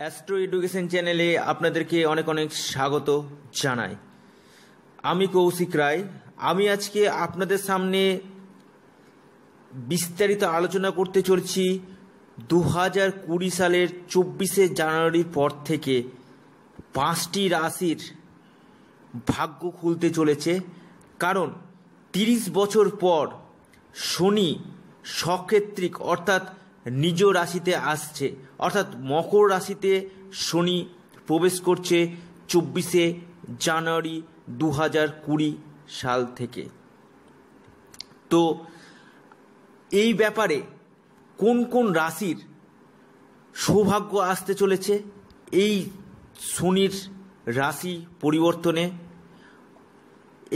astro education চ্যানেলে আপনাদেরকে অনেক অনেক স্বাগত জানাই আমি কৌশিক রায় আমি আজকে আপনাদের সামনে বিস্তারিত আলোচনা করতে চলছি দু হাজার কুড়ি সালের চব্বিশে জানুয়ারির পর থেকে পাঁচটি রাশির ভাগ্য খুলতে চলেছে কারণ তিরিশ বছর পর শনি সক্ষেত্রিক অর্থাৎ নিজ রাশিতে আসছে অর্থাৎ মকর রাশিতে শনি প্রবেশ করছে চব্বিশে জানুয়ারি দু হাজার কুড়ি সাল থেকে তো এই ব্যাপারে কোন কোন রাশির সৌভাগ্য আসতে চলেছে এই শনির রাশি পরিবর্তনে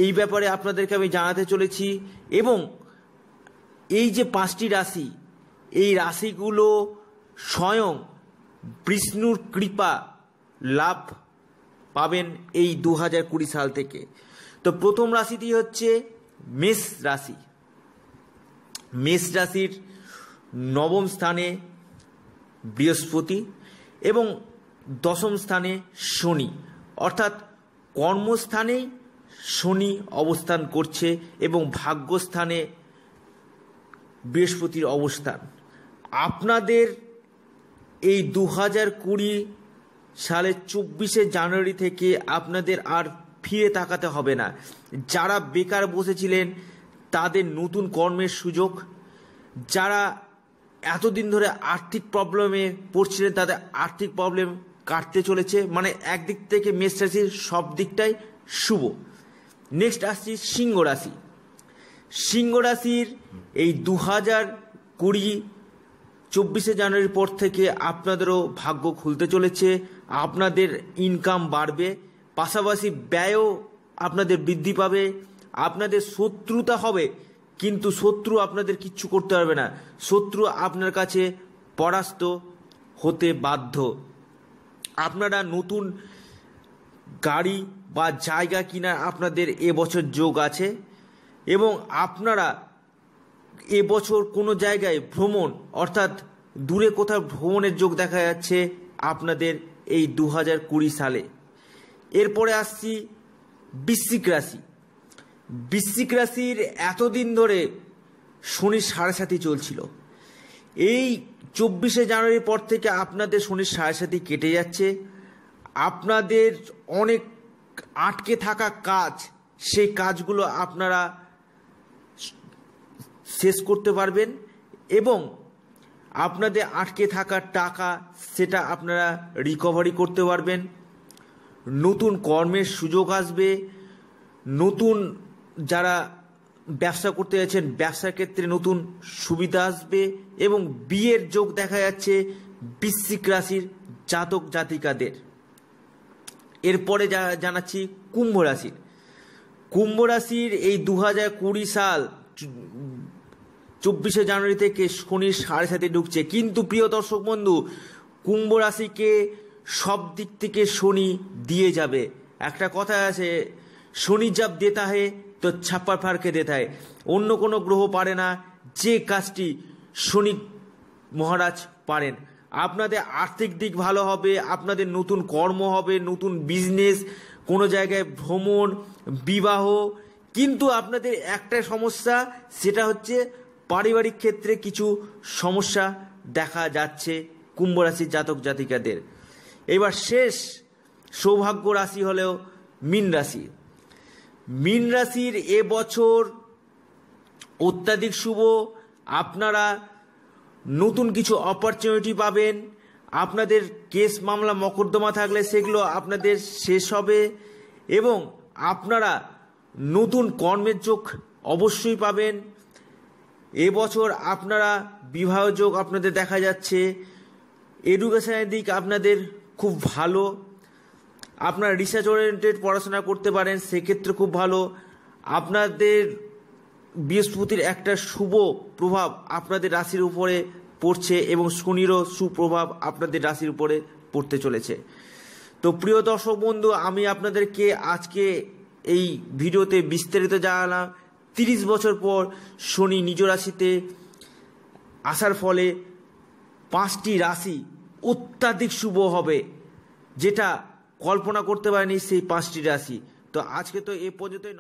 এই ব্যাপারে আপনাদেরকে আমি জানাতে চলেছি এবং এই যে পাঁচটি রাশি এই রাশিগুলো স্বয়ং বিষ্ণুর কৃপা লাভ পাবেন এই দু হাজার কুড়ি সাল থেকে তো প্রথম রাশিটি হচ্ছে মেষ রাশি মেষ রাশির নবম স্থানে বৃহস্পতি এবং দশম স্থানে শনি অর্থাৎ কর্মস্থানে শনি অবস্থান করছে এবং ভাগ্যস্থানে বৃহস্পতির অবস্থান আপনাদের এই দু হাজার কুড়ি সালের চব্বিশে জানুয়ারি থেকে আপনাদের আর ফিরে তাকাতে হবে না যারা বেকার বসেছিলেন তাদের নতুন কর্মের সুযোগ যারা এতদিন ধরে আর্থিক প্রবলেমে পড়ছিলেন তাদের আর্থিক প্রবলেম কাটতে চলেছে মানে একদিক থেকে মেষ রাশির সব দিকটাই শুভ নেক্সট আসছি সিংহ রাশি সিংহ রাশির এই দু হাজার কুড়ি চব্বিশে জানুয়ারির পর থেকে আপনাদেরও ভাগ্য খুলতে চলেছে আপনাদের ইনকাম বাড়বে পাশাপাশি ব্যয়ও আপনাদের বৃদ্ধি পাবে আপনাদের শত্রুতা হবে কিন্তু শত্রু আপনাদের কিচ্ছু করতে পারবে না শত্রু আপনার কাছে পরাস্ত হতে বাধ্য আপনারা নতুন গাড়ি বা জায়গা কিনা আপনাদের এবছর যোগ আছে এবং আপনারা এবছর কোনো জায়গায় ভ্রমণ অর্থাৎ দূরে কোথাও ভ্রমণের যোগ দেখা যাচ্ছে আপনাদের এই দু হাজার কুড়ি সালে এরপরে আসছি বৃশ্চিক রাশি বৃশ্চিক রাশির এতদিন ধরে শনির সাড়ে সাথে চলছিল এই চব্বিশে জানুয়ারির পর থেকে আপনাদের শনির সাড়ে সাথে কেটে যাচ্ছে আপনাদের অনেক আটকে থাকা কাজ সেই কাজগুলো আপনারা শেষ করতে পারবেন এবং আপনাদের আটকে থাকা টাকা সেটা আপনারা রিকভারি করতে পারবেন নতুন কর্মের সুযোগ আসবে নতুন যারা ব্যবসা করতে যাচ্ছেন ব্যবসার ক্ষেত্রে নতুন সুবিধা আসবে এবং বিয়ের যোগ দেখা যাচ্ছে বিশ্বিক রাশির জাতক জাতিকাদের এরপরে জানাচ্ছি কুম্ভ রাশির কুম্ভ রাশির এই দু সাল চব্বিশে জানুয়ারি থেকে শনির সাড়ে সাথে ঢুকছে কিন্তু প্রিয় দর্শক বন্ধু কুম্ভ রাশিকে সব দিক থেকে শনি দিয়ে যাবে একটা কথা আছে শনি যাব দেতা হে তো ছাপ্পার ফারকে দেতা হে অন্য কোনো গ্রহ পারে না যে কাজটি শনি মহারাজ পারেন আপনাদের আর্থিক দিক ভালো হবে আপনাদের নতুন কর্ম হবে নতুন বিজনেস কোনো জায়গায় ভ্রমণ বিবাহ কিন্তু আপনাদের একটাই সমস্যা সেটা হচ্ছে পারিবারিক ক্ষেত্রে কিছু সমস্যা দেখা যাচ্ছে কুম্ভ রাশির জাতক জাতিকাদের এবার শেষ সৌভাগ্য রাশি হলেও মীন রাশি মীন রাশির এবছর অত্যাধিক শুভ আপনারা নতুন কিছু অপরচুনিটি পাবেন আপনাদের কেস মামলা মকদ্দমা থাকলে সেগুলো আপনাদের শেষ হবে এবং আপনারা নতুন কর্মের যোগ অবশ্যই পাবেন এবছর আপনারা বিবাহ যোগ আপনাদের দেখা যাচ্ছে এডুকেশনের দিক আপনাদের খুব ভালো আপনারা রিসার্চ ওরিয়েন্টেড পড়াশোনা করতে পারেন সেক্ষেত্রে খুব ভালো আপনাদের বৃহস্পতির একটা শুভ প্রভাব আপনাদের রাশির উপরে পড়ছে এবং শনিরও সুপ্রভাব আপনাদের রাশির উপরে পড়তে চলেছে তো প্রিয় দর্শক বন্ধু আমি আপনাদেরকে আজকে এই ভিডিওতে বিস্তারিত জানালাম তিরিশ বছর পর শনি নিজ রাশিতে আসার ফলে পাঁচটি রাশি অত্যাধিক শুভ হবে যেটা কল্পনা করতে পারেনি সেই পাঁচটি রাশি তো আজকে তো এ পর্যন্তই